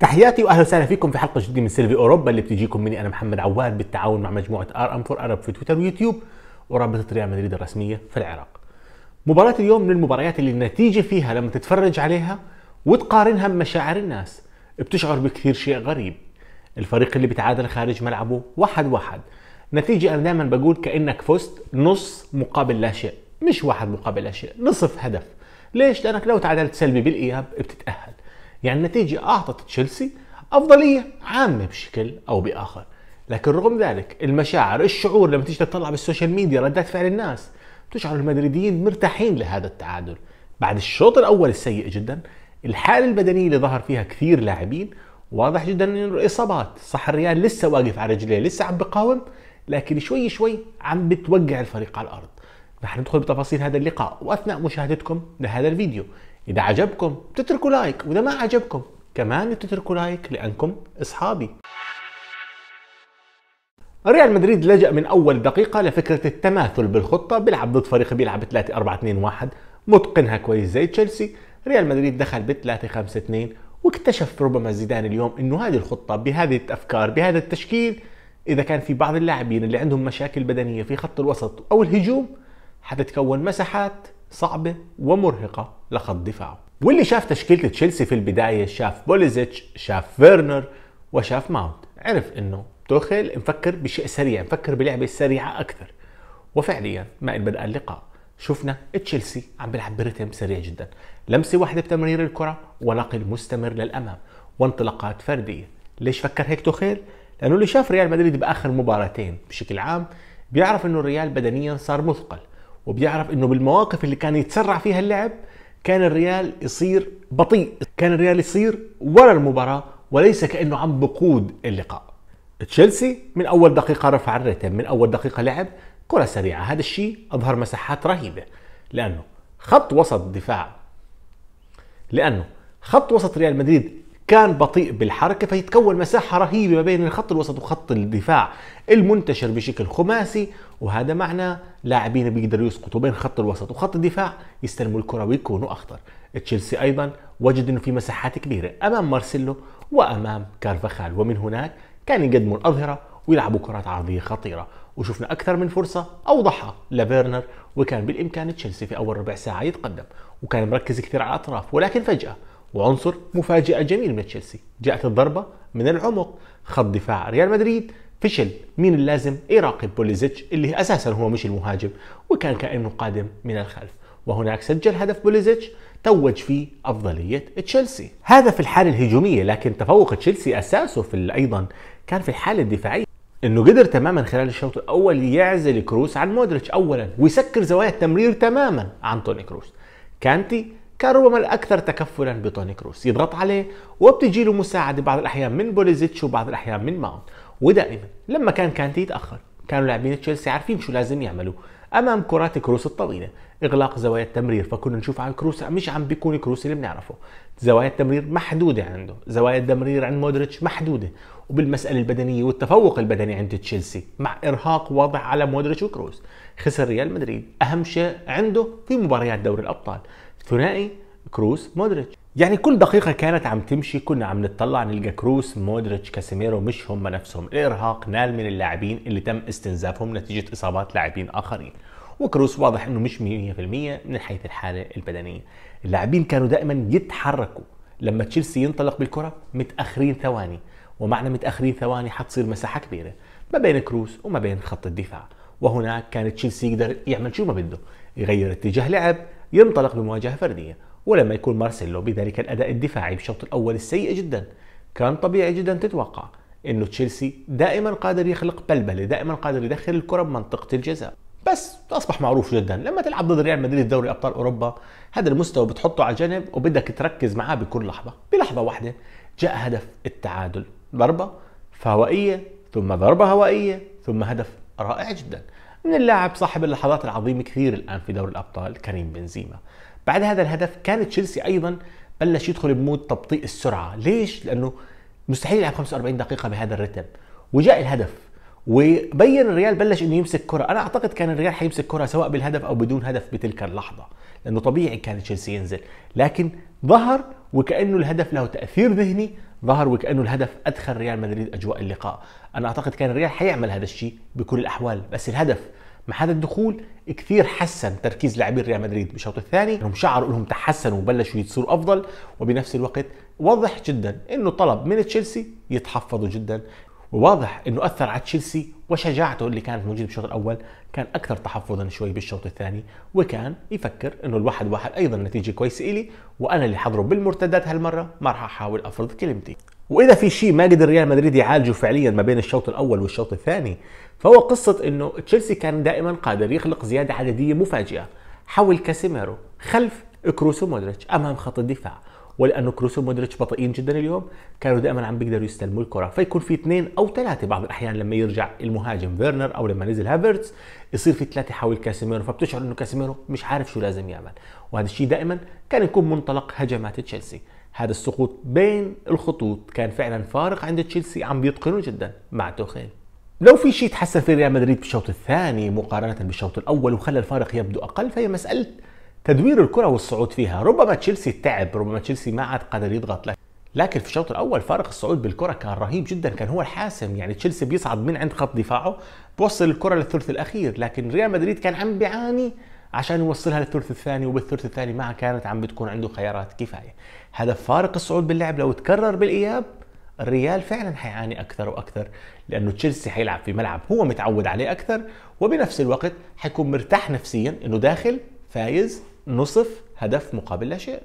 تحياتي واهلا وسهلا فيكم في حلقه جديده من سيلفي اوروبا اللي بتجيكم مني انا محمد عواد بالتعاون مع مجموعه ار ام فور ارب في تويتر ويوتيوب ورابطه ريال مدريد الرسميه في العراق. مباراه اليوم من المباريات اللي النتيجه فيها لما تتفرج عليها وتقارنها بمشاعر الناس بتشعر بكثير شيء غريب. الفريق اللي بيتعادل خارج ملعبه واحد واحد نتيجة أنا دائما بقول كأنك فزت نص مقابل لا شيء مش واحد مقابل لا شيء نصف هدف ليش؟ لأنك لو تعادلت سلبي بالإياب بتتأهل يعني النتيجة أعطت تشيلسي أفضلية عامة بشكل أو بآخر لكن رغم ذلك المشاعر الشعور لما تيجي تطلع بالسوشيال ميديا ردات فعل الناس تشعر المدريديين مرتاحين لهذا التعادل بعد الشوط الأول السيء جدا الحالة البدنية اللي ظهر فيها كثير لاعبين واضح جدا انه الاصابات صح الريال لسه واقف على رجليه لسه عم بقاوم لكن شوي شوي عم بتوقع الفريق على الارض رح ندخل بتفاصيل هذا اللقاء واثناء مشاهدتكم لهذا الفيديو إذا عجبكم تتركوا لايك وإذا ما عجبكم كمان تتركوا لايك لأنكم أصحابي ريال مدريد لجأ من أول دقيقة لفكرة التماثل بالخطة بيلعب ضد فريق بيلعب 3 4 2 1 متقنها كويس زي تشيلسي ريال مدريد دخل ب 3 5 2 واكتشف ربما زيدان اليوم انه هذه الخطه بهذه الافكار بهذا التشكيل اذا كان في بعض اللاعبين اللي عندهم مشاكل بدنيه في خط الوسط او الهجوم حتتكون مساحات صعبة ومرهقة لخط دفاعه واللي شاف تشكيلة تشيلسي في البداية شاف بوليزيتش شاف فيرنر وشاف ماونت عرف انه توخيل مفكر بشيء سريع مفكر بلعبة سريعة أكثر وفعليا ما ان بدأ اللقاء شفنا تشيلسي عم بلعب برتم سريع جدا لمسة واحدة بتمرير الكرة ونقل مستمر للأمام وانطلاقات فردية ليش فكر هيك توخيل؟ لأنه اللي شاف ريال مدريد بآخر مباراتين بشكل عام بيعرف انه الريال بدنيا صار مثقل وبيعرف انه بالمواقف اللي كان يتسرع فيها اللعب كان الريال يصير بطيء كان الريال يصير ورا المباراة وليس كأنه عم بقود اللقاء تشيلسي من أول دقيقة رفع الريتم من أول دقيقة لعب كرة سريعة هذا الشيء أظهر مساحات رهيبة لأنه خط وسط دفاع لأنه خط وسط ريال مدريد كان بطيء بالحركة فيتكون مساحة رهيبة ما بين الخط الوسط وخط الدفاع المنتشر بشكل خماسي وهذا معناه لاعبين بيقدروا يسقطوا بين خط الوسط وخط الدفاع يستلموا الكره ويكونوا اخطر تشيلسي ايضا وجد انه في مساحات كبيره امام مارسيلو وامام كارفاخال ومن هناك كانوا يقدموا الاظهره ويلعبوا كرات عرضيه خطيره وشفنا اكثر من فرصه اوضحها لفيرنر وكان بالامكان تشيلسي في اول ربع ساعه يتقدم وكان مركز كثير على الاطراف ولكن فجاه وعنصر مفاجاه جميل من تشيلسي جاءت الضربه من العمق خط دفاع ريال مدريد فشل مين اللازم يراقب بوليزيتش اللي اساسا هو مش المهاجم وكان كانه قادم من الخلف وهناك سجل هدف بوليزيتش توج فيه افضليه تشيلسي هذا في الحاله الهجوميه لكن تفوق تشيلسي اساسه في ايضا كان في الحاله الدفاعيه انه قدر تماما خلال الشوط الاول يعزل كروس عن مودريتش اولا ويسكر زوايا التمرير تماما عن توني كروس كانتي كان ربما الاكثر تكفلا بتوني كروس يضغط عليه وبتجي له مساعده بعض الاحيان من بوليزيتش وبعض الاحيان من ماونت ودائما لما كان كانتي يتاخر كانوا لاعبين تشيلسي عارفين شو لازم يعملوا امام كرات كروس الطويله اغلاق زوايا التمرير فكنا نشوف على الكروس مش عم بيكون كروس اللي بنعرفه زوايا التمرير محدوده عنده زوايا التمرير عند مودريتش محدوده وبالمساله البدنيه والتفوق البدني عند تشيلسي مع ارهاق واضح على مودريتش وكروس خسر ريال مدريد اهم شيء عنده في مباريات دوري الابطال ثنائي كروس مودريتش يعني كل دقيقة كانت عم تمشي كنا عم نتطلع نلقى كروس مودريتش كاسيميرو مش هم نفسهم الإرهاق نال من اللاعبين اللي تم استنزافهم نتيجة إصابات لاعبين آخرين وكروس واضح انه مش 100% من حيث الحاله البدنيه اللاعبين كانوا دائما يتحركوا لما تشيلسي ينطلق بالكره متاخرين ثواني ومعنى متاخرين ثواني حتصير مساحه كبيره ما بين كروس وما بين خط الدفاع وهناك كان تشيلسي يقدر يعمل شو ما بده يغير اتجاه لعب ينطلق بمواجهه فرديه ولما يكون مارسيلو بذلك الأداء الدفاعي بالشوط الأول السيء جدا كان طبيعي جدا تتوقع انه تشيلسي دائما قادر يخلق بلبله، دائما قادر يدخل الكره بمنطقه الجزاء، بس اصبح معروف جدا لما تلعب ضد ريال مدريد دوري ابطال اوروبا هذا المستوى بتحطه على جنب وبدك تركز معاه بكل لحظه، بلحظه واحده جاء هدف التعادل، ضربه هوائيه ثم ضربه هوائيه ثم هدف رائع جدا من اللاعب صاحب اللحظات العظيمه كثير الان في دوري الابطال كريم بنزيما، بعد هذا الهدف كان تشيلسي ايضا بلش يدخل بمود تبطيء السرعه ليش لانه مستحيل يلعب 45 دقيقه بهذا الرتم وجاء الهدف وبين الريال بلش انه يمسك كره انا اعتقد كان الريال حيمسك كره سواء بالهدف او بدون هدف بتلك اللحظه لانه طبيعي كان تشيلسي ينزل لكن ظهر وكانه الهدف له تاثير ذهني ظهر وكانه الهدف ادخل ريال مدريد اجواء اللقاء انا اعتقد كان الريال حيعمل هذا الشيء بكل الاحوال بس الهدف مع هذا الدخول كثير حسن تركيز لاعبي ريال مدريد بالشوط الثاني انهم شعروا انهم تحسنوا وبلشوا يتصوروا افضل وبنفس الوقت واضح جدا انه طلب من تشيلسي يتحفظوا جدا وواضح انه اثر على تشيلسي وشجاعته اللي كانت موجوده بالشوط الاول كان اكثر تحفظا شوي بالشوط الثاني وكان يفكر انه الواحد واحد ايضا نتيجه كويسه الي وانا اللي حضره بالمرتدات هالمره ما راح احاول افرض كلمتي واذا في شيء ما قدر ريال مدريد يعالجه فعليا ما بين الشوط الاول والشوط الثاني فهو قصه انه تشيلسي كان دائما قادر يخلق زياده عدديه مفاجئه حول كاسيميرو خلف كروس ومودريتش امام خط الدفاع ولانه كروس ومودريتش بطيئين جدا اليوم كانوا دائما عم بيقدروا يستلموا الكره فيكون في اثنين او ثلاثه بعض الاحيان لما يرجع المهاجم فيرنر او لما نزل هافرتز يصير في ثلاثه حول كاسيميرو فبتشعر انه كاسيميرو مش عارف شو لازم يعمل وهذا الشيء دائما كان يكون منطلق هجمات تشيلسي هذا السقوط بين الخطوط كان فعلا فارق عند تشيلسي عم بيتقنوا جدا مع توخيل لو في شيء تحسن في ريال مدريد بالشوط الثاني مقارنة بالشوط الأول وخلى الفارق يبدو أقل فهي مسألة تدوير الكرة والصعود فيها ربما تشيلسي تعب ربما تشيلسي ما عاد قادر يضغط لك لكن في الشوط الاول فارق الصعود بالكره كان رهيب جدا كان هو الحاسم يعني تشيلسي بيصعد من عند خط دفاعه بوصل الكره للثلث الاخير لكن ريال مدريد كان عم بيعاني عشان يوصلها للثلث الثاني وبالثلث الثاني ما كانت عم بتكون عنده خيارات كفايه هدف فارق الصعود باللعب لو تكرر بالاياب الريال فعلا حيعاني اكثر واكثر لانه تشيلسي حيلعب في ملعب هو متعود عليه اكثر وبنفس الوقت حيكون مرتاح نفسيا انه داخل فايز نصف هدف مقابل لا شيء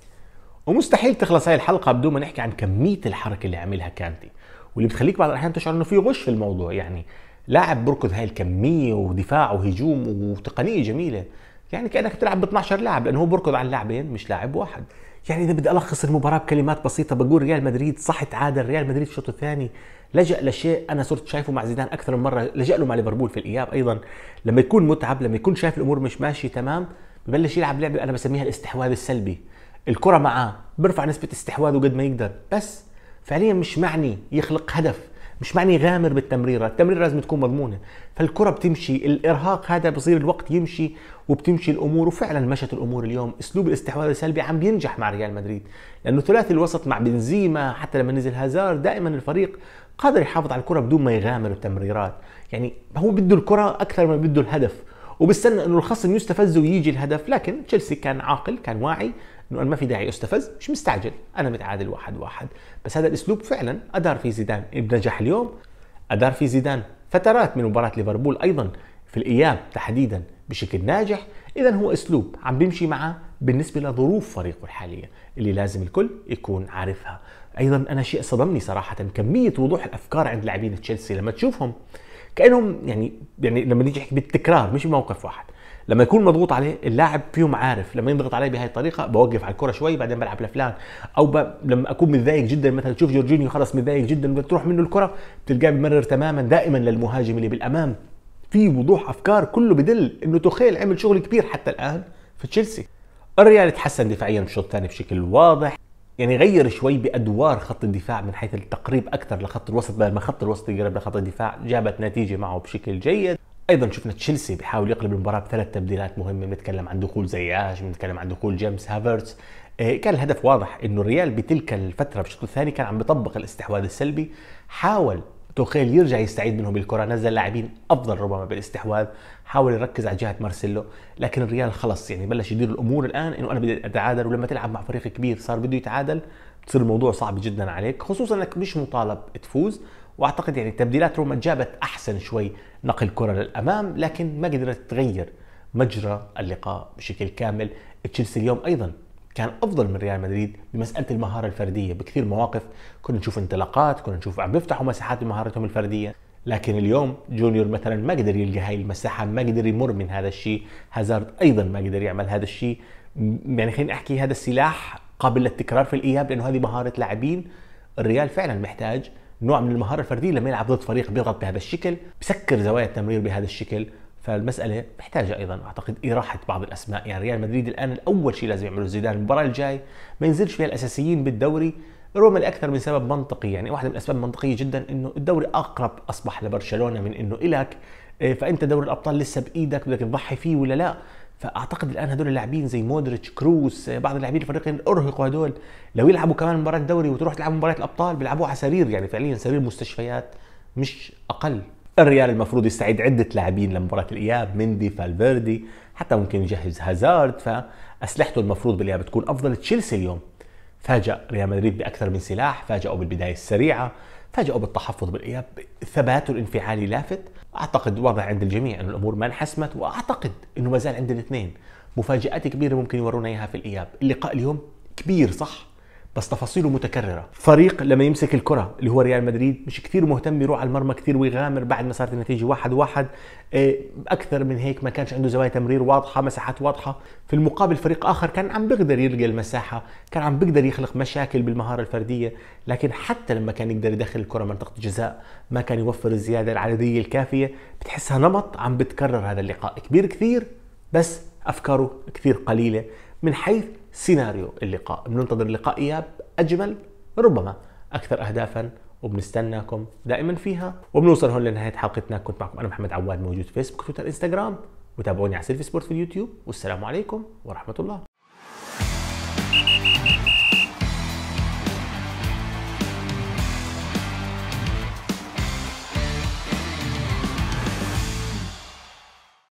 ومستحيل تخلص هاي الحلقه بدون ما نحكي عن كميه الحركه اللي عملها كانتي واللي بتخليك بعض الاحيان تشعر انه في غش في الموضوع يعني لاعب بركض هاي الكميه ودفاع وهجوم وتقنيه جميله يعني كانك بتلعب ب 12 لاعب لانه هو بركض على اللاعبين مش لاعب واحد يعني اذا بدي الخص المباراه بكلمات بسيطه بقول ريال مدريد صح تعادل ريال مدريد الشوط الثاني لجا لشيء انا صرت شايفه مع زيدان اكثر من مره لجا له مع ليفربول في الاياب ايضا لما يكون متعب لما يكون شايف الامور مش ماشيه تمام ببلش يلعب لعبه انا بسميها الاستحواذ السلبي الكره معاه بيرفع نسبه استحواذه قد ما يقدر بس فعليا مش معني يخلق هدف مش معني غامر بالتمريره التمريره لازم تكون مضمونه فالكره بتمشي الارهاق هذا بصير الوقت يمشي وبتمشي الامور وفعلا مشت الامور اليوم اسلوب الاستحواذ السلبي عم بينجح مع ريال مدريد لانه ثلاثي الوسط مع بنزيما حتى لما نزل هازار دائما الفريق قادر يحافظ على الكره بدون ما يغامر بالتمريرات يعني هو بده الكره اكثر ما بده الهدف وبستنى انه الخصم يستفز ويجي الهدف لكن تشيلسي كان عاقل كان واعي انه انا ما في داعي استفز مش مستعجل انا متعادل واحد واحد بس هذا الاسلوب فعلا ادار فيه زيدان بنجاح اليوم ادار فيه زيدان فترات من مباراه ليفربول ايضا في الاياب تحديدا بشكل ناجح اذا هو اسلوب عم بيمشي معه بالنسبه لظروف فريقه الحاليه اللي لازم الكل يكون عارفها ايضا انا شيء صدمني صراحه كميه وضوح الافكار عند لاعبين تشيلسي لما تشوفهم كانهم يعني يعني لما نيجي نحكي بالتكرار مش بموقف واحد لما يكون مضغوط عليه اللاعب فيهم عارف لما ينضغط عليه بهذه الطريقه بوقف على الكره شوي بعدين بلعب لفلان او ب... لما اكون متضايق جدا مثلا تشوف جورجينيو خلص متضايق جدا بتروح منه الكره بتلقاه بمرر تماما دائما للمهاجم اللي بالامام في وضوح افكار كله بدل انه تخيل عمل شغل كبير حتى الان في تشيلسي الريال تحسن دفاعيا بالشوط الثاني بشكل واضح يعني غير شوي بادوار خط الدفاع من حيث التقريب اكثر لخط الوسط بدل ما خط الوسط يقرب لخط الدفاع جابت نتيجه معه بشكل جيد ايضا شفنا تشيلسي بيحاول يقلب المباراه بثلاث تبديلات مهمه بنتكلم عن دخول زياش بنتكلم عن دخول جيمس هافرتس آه، كان الهدف واضح انه الريال بتلك الفتره بالشوط الثاني كان عم بيطبق الاستحواذ السلبي حاول توخيل يرجع يستعيد منهم الكرة نزل لاعبين أفضل ربما بالاستحواذ حاول يركز على جهة مارسيلو لكن الريال خلص يعني بلش يدير الأمور الآن إنه أنا بدي أتعادل ولما تلعب مع فريق كبير صار بده يتعادل بتصير الموضوع صعب جدا عليك خصوصا انك مش مطالب تفوز واعتقد يعني تبديلات روما جابت احسن شوي نقل الكره للامام لكن ما قدرت تغير مجرى اللقاء بشكل كامل تشيلسي اليوم ايضا كان افضل من ريال مدريد بمساله المهاره الفرديه بكثير مواقف كنا نشوف انطلاقات كنا نشوف عم بيفتحوا مساحات بمهارتهم الفرديه لكن اليوم جونيور مثلا ما قدر يلقى هاي المساحه ما قدر يمر من هذا الشيء هازارد ايضا ما قدر يعمل هذا الشيء يعني خليني احكي هذا السلاح قابل للتكرار في الاياب لانه هذه مهاره لاعبين الريال فعلا محتاج نوع من المهاره الفرديه لما يلعب ضد فريق بيضغط بهذا الشكل بسكر زوايا التمرير بهذا الشكل فالمسألة محتاجة أيضا أعتقد إراحة بعض الأسماء يعني ريال مدريد الآن الأول شيء لازم يعمله زيدان المباراة الجاي ما ينزلش فيها الأساسيين بالدوري رغم لأكثر من سبب منطقي يعني واحدة من الأسباب المنطقية جدا إنه الدوري أقرب أصبح لبرشلونة من إنه إلك إيه، فأنت دوري الأبطال لسه بإيدك بدك تضحي فيه ولا لا فاعتقد الان هدول اللاعبين زي مودريتش كروس بعض اللاعبين الفريقين ارهقوا هدول لو يلعبوا كمان مباراه دوري وتروح تلعب مباراه الابطال بيلعبوها على سرير يعني فعليا سرير مستشفيات مش اقل الريال المفروض يستعيد عدة لاعبين لمباراة الإياب مندي فالفيردي حتى ممكن يجهز هازارد فأسلحته المفروض بالإياب تكون أفضل تشيلسي اليوم فاجأ ريال مدريد بأكثر من سلاح فاجأوا بالبداية السريعة فاجئوا بالتحفظ بالاياب ثباته الانفعالي لافت اعتقد واضح عند الجميع أن الامور ما انحسمت واعتقد انه ما زال عند الاثنين مفاجات كبيره ممكن يورونا اياها في الاياب اللقاء اليوم كبير صح بس تفاصيله متكرره فريق لما يمسك الكره اللي هو ريال مدريد مش كثير مهتم يروح على المرمى كثير ويغامر بعد ما صارت النتيجه واحد واحد آه، اكثر من هيك ما كانش عنده زوايا تمرير واضحه مساحات واضحه في المقابل فريق اخر كان عم بيقدر يلقى المساحه كان عم بيقدر يخلق مشاكل بالمهاره الفرديه لكن حتى لما كان يقدر يدخل الكره منطقه الجزاء ما كان يوفر الزياده العدديه الكافيه بتحسها نمط عم بتكرر هذا اللقاء كبير كثير بس افكاره كثير قليله من حيث سيناريو اللقاء بننتظر اللقاء اياب أجمل ربما أكثر أهدافا وبنستناكم دائما فيها وبنوصل هون لنهاية حلقتنا كنت معكم أنا محمد عواد موجود في فيسبوك تويتر انستغرام وتابعوني على سيلفي سبورت في اليوتيوب والسلام عليكم ورحمة الله